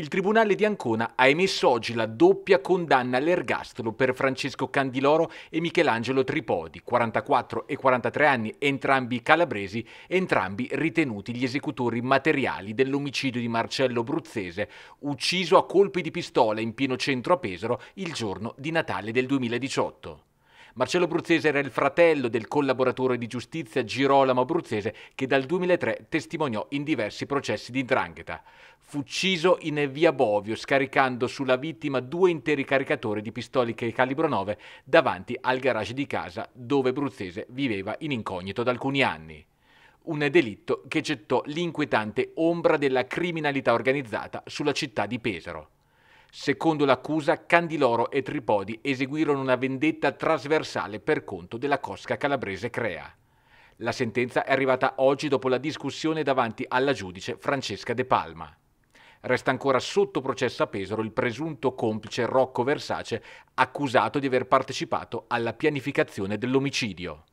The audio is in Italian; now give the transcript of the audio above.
Il Tribunale di Ancona ha emesso oggi la doppia condanna all'ergastolo per Francesco Candiloro e Michelangelo Tripodi, 44 e 43 anni, entrambi calabresi, entrambi ritenuti gli esecutori materiali dell'omicidio di Marcello Bruzzese, ucciso a colpi di pistola in pieno centro a Pesaro il giorno di Natale del 2018. Marcello Bruzzese era il fratello del collaboratore di giustizia Girolamo Bruzzese che dal 2003 testimoniò in diversi processi di drangheta. Fu ucciso in via Bovio scaricando sulla vittima due interi caricatori di pistoliche calibro 9 davanti al garage di casa dove Bruzzese viveva in incognito da alcuni anni un delitto che gettò l'inquietante ombra della criminalità organizzata sulla città di Pesaro. Secondo l'accusa, Candiloro e Tripodi eseguirono una vendetta trasversale per conto della cosca calabrese Crea. La sentenza è arrivata oggi dopo la discussione davanti alla giudice Francesca De Palma. Resta ancora sotto processo a Pesaro il presunto complice Rocco Versace, accusato di aver partecipato alla pianificazione dell'omicidio.